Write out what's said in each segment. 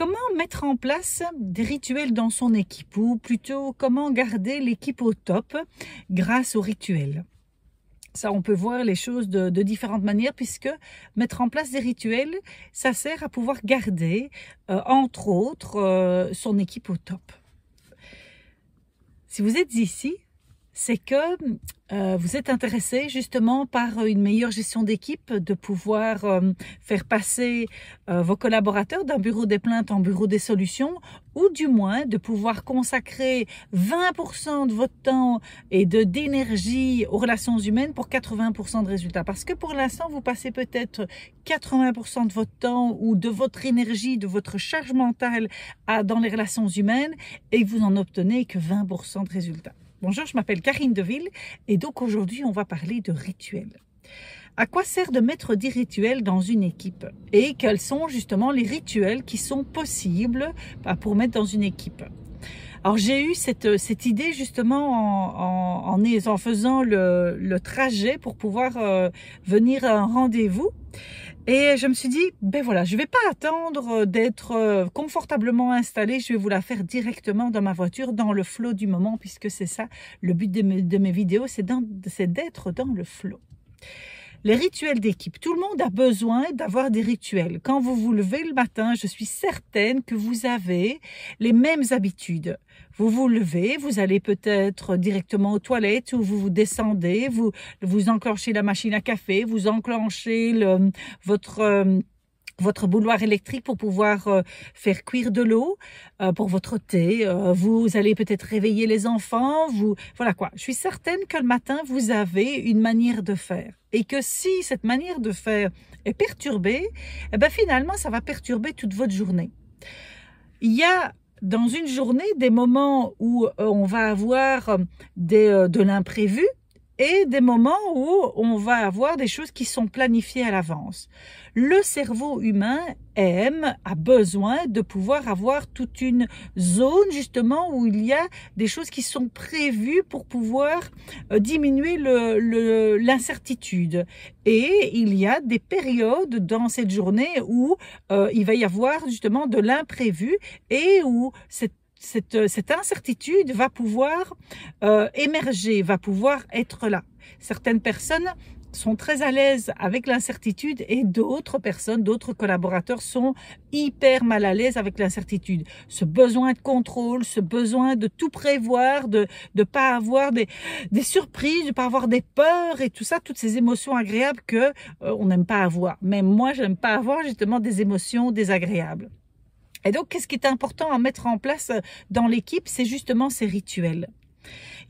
Comment mettre en place des rituels dans son équipe ou plutôt comment garder l'équipe au top grâce aux rituels ça, on peut voir les choses de, différentes manières puisque mettre en place des rituels, ça sert à pouvoir garder, euh, entre autres, euh, son équipe au top. Si vous êtes ici, c'est que euh, vous êtes intéressé justement par une meilleure gestion d'équipe, de pouvoir euh, faire passer euh, vos collaborateurs d'un bureau des plaintes en bureau des solutions, ou du moins de pouvoir consacrer 20% de votre temps et de d'énergie aux relations humaines pour 80% de résultats. Parce que pour l'instant, vous passez peut-être 80% de votre temps ou de votre énergie, de votre charge mentale dans les relations humaines, et vous n'en obtenez que 20% de résultats. Bonjour, je m'appelle Karine Deville et donc aujourd'hui on va parler de rituels. À quoi sert de mettre des rituels dans une équipe et quels sont justement les rituels qui sont possibles bah, pour mettre dans une équipe alors j'ai eu cette, euh, cette idée justement en, en, faisant le, le, trajet pour pouvoir euh, venir à un rendez-vous. Et je me suis dit, ben voilà, je vais pas attendre euh, d'être confortablement installée, je vais vous la faire directement dans ma voiture, dans le flot du moment, puisque c'est ça, le but de mes, de vidéos, c'est d'être dans, dans le flot les rituels d'équipe. Tout le monde a besoin d'avoir des rituels. Quand vous vous levez le matin, je suis certaine que vous avez les mêmes habitudes. Vous vous levez, vous allez peut-être directement aux toilettes ou vous vous descendez, vous vous enclenchez la machine à café, vous enclenchez le, votre euh, votre bouilloire électrique pour pouvoir euh, faire cuire de l'eau euh, pour votre thé. Euh, vous allez peut-être réveiller les enfants. Vous voilà quoi. Je suis certaine que le matin vous avez une manière de faire et que si cette manière de faire est perturbée, eh ben finalement ça va perturber toute votre journée. Il y a dans une journée des moments où on va avoir des, de l'imprévu et des moments où on va avoir des choses qui sont planifiées à l'avance. Le cerveau humain aime, a besoin de pouvoir avoir toute une zone justement où il y a des choses qui sont prévues pour pouvoir euh, diminuer l'incertitude. et il y a des périodes dans cette journée où euh, il va y avoir justement de l'imprévu et où cette euh, cette, incertitude va pouvoir euh, émerger, va pouvoir être là. Certaines personnes sont très à l'aise avec l'incertitude et d'autres personnes, d'autres collaborateurs sont hyper mal à l'aise avec l'incertitude. Ce besoin de contrôle, ce besoin de tout prévoir, de ne pas avoir des, surprises, de ne pas avoir des peurs et tout ça, toutes ces émotions agréables que euh, on n'aime pas avoir. Mais moi, je n'aime pas avoir justement des émotions désagréables. Et donc, qu'est-ce qui est important à mettre en place euh, dans l'équipe C'est justement ces rituels.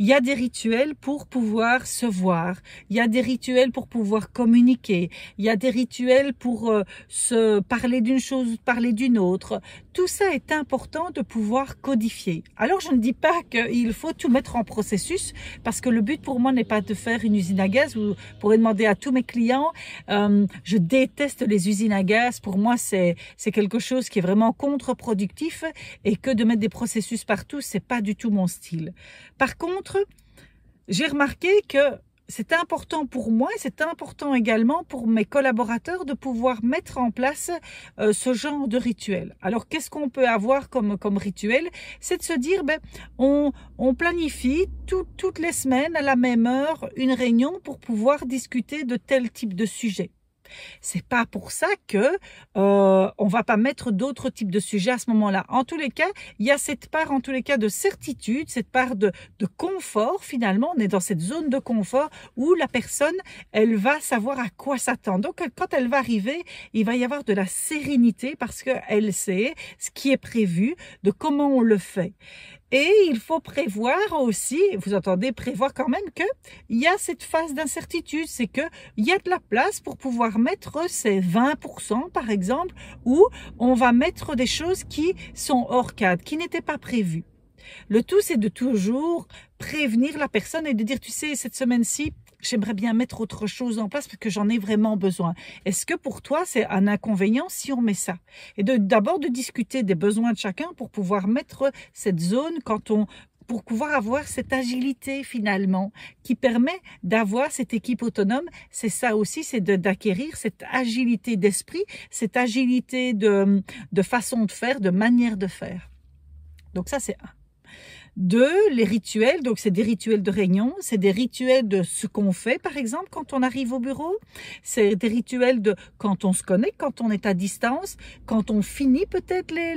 Il y a des rituels pour pouvoir se voir. Il y a des rituels pour pouvoir communiquer. Il y a des rituels pour euh, se parler d'une chose, parler d'une autre. Tout ça est important de pouvoir codifier. Alors je ne dis pas qu'il faut tout mettre en processus parce que le but pour moi n'est pas de faire une usine à gaz. Vous pourrez demander à tous mes clients. Euh, je déteste les usines à gaz. Pour moi, c'est c'est quelque chose qui est vraiment contre-productif et que de mettre des processus partout, c'est pas du tout mon style. Par contre j'ai remarqué que c'est important pour moi et c'est important également pour mes collaborateurs de pouvoir mettre en place euh, ce genre de rituel. Alors qu'est-ce qu'on peut avoir comme, comme rituel C'est de se dire, ben, on, planifie toutes les semaines à la même heure une réunion pour pouvoir discuter de tel type de sujet. C'est pas pour ça que euh, on va pas mettre d'autres types de sujets à ce moment-là. En tous les cas, il y a cette part, en tous les cas, de certitude, cette part de, de confort. Finalement, on est dans cette zone de confort où la personne, elle va savoir à quoi s'attendre. Donc, quand elle va arriver, il va y avoir de la sérénité parce qu'elle sait ce qui est prévu, de comment on le fait. Et il faut prévoir aussi, vous entendez, prévoir quand même que y a cette phase d'incertitude, c'est que il y a de la place pour pouvoir mettre ces 20% par exemple, où on va mettre des choses qui sont hors cadre, qui n'étaient pas prévues. Le tout, c'est de toujours prévenir la personne et de dire, tu sais, cette semaine-ci, j'aimerais bien mettre autre chose en place parce que j'en ai vraiment besoin. Est-ce que pour toi, c'est un inconvénient si on met ça Et d'abord de, discuter des besoins de chacun pour pouvoir mettre cette zone quand on, pour pouvoir avoir cette agilité finalement qui permet d'avoir cette équipe autonome. C'est ça aussi, c'est d'acquérir cette agilité d'esprit, cette agilité de, de façon de faire, de manière de faire. Donc ça, c'est un. Deux, les rituels. Donc, c'est des rituels de réunion, c'est des rituels de ce qu'on fait, par exemple, quand on arrive au bureau. C'est des rituels de quand on se connaît, quand on est à distance, quand on finit peut-être les,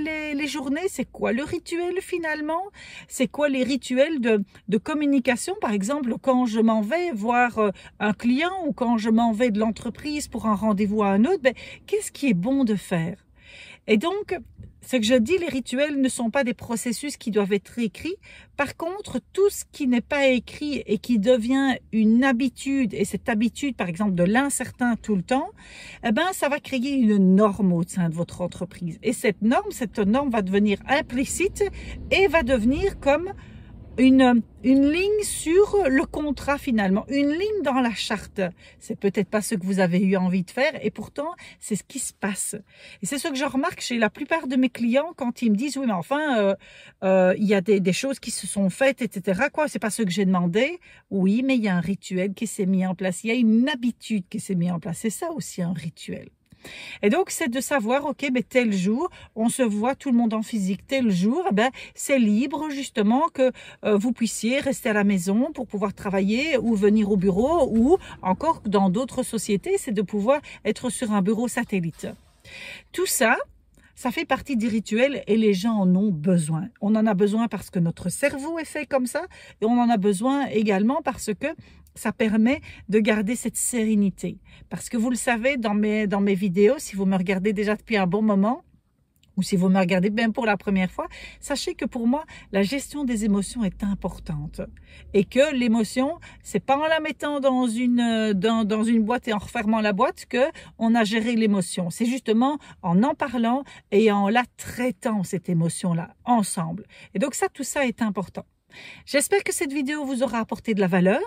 journées. C'est quoi le rituel finalement C'est quoi les rituels de, de communication, par exemple, quand je m'en vais voir euh, un client ou quand je m'en vais de l'entreprise pour un rendez-vous à un autre ben, Qu'est-ce qui est bon de faire Et donc, ce que je dis, les rituels ne sont pas des processus qui doivent être écrits. Par contre, tout ce qui n'est pas écrit et qui devient une habitude, et cette habitude, par exemple, de l'incertain tout le temps, eh ben, ça va créer une norme au sein de votre entreprise. Et cette norme, cette norme va devenir implicite et va devenir comme une, une ligne sur le contrat finalement, une ligne dans la charte. C'est peut-être pas ce que vous avez eu envie de faire et pourtant c'est ce qui se passe. Et c'est ce que je remarque chez la plupart de mes clients quand ils me disent oui mais enfin euh, euh, il y a des, des, choses qui se sont faites etc. Quoi c'est pas ce que j'ai demandé. Oui mais il y a un rituel qui s'est mis en place, il y a une habitude qui s'est mise en place. C'est ça aussi un rituel. Et donc, c'est de savoir, ok, mais tel jour, on se voit tout le monde en physique, tel jour, eh ben, c'est libre justement que euh, vous puissiez rester à la maison pour pouvoir travailler ou venir au bureau ou encore dans d'autres sociétés, c'est de pouvoir être sur un bureau satellite. Tout ça, ça fait partie des rituels et les gens en ont besoin. On en a besoin parce que notre cerveau est fait comme ça et on en a besoin également parce que ça permet de garder cette sérénité. Parce que vous le savez, dans mes, dans mes vidéos, si vous me regardez déjà depuis un bon moment, ou si vous me regardez bien pour la première fois, sachez que pour moi, la gestion des émotions est importante et que l'émotion, c'est pas en la mettant dans une dans, dans, une boîte et en refermant la boîte que on a géré l'émotion. C'est justement en en parlant et en la traitant cette émotion là ensemble. Et donc ça, tout ça est important. J'espère que cette vidéo vous aura apporté de la valeur,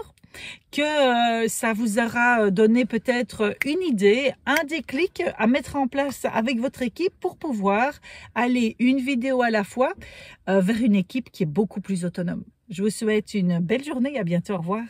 que euh, ça vous aura euh, donné peut-être une idée, un déclic à mettre en place avec votre équipe pour pouvoir aller une vidéo à la fois euh, vers une équipe qui est beaucoup plus autonome. Je vous souhaite une belle journée, à bientôt, au revoir.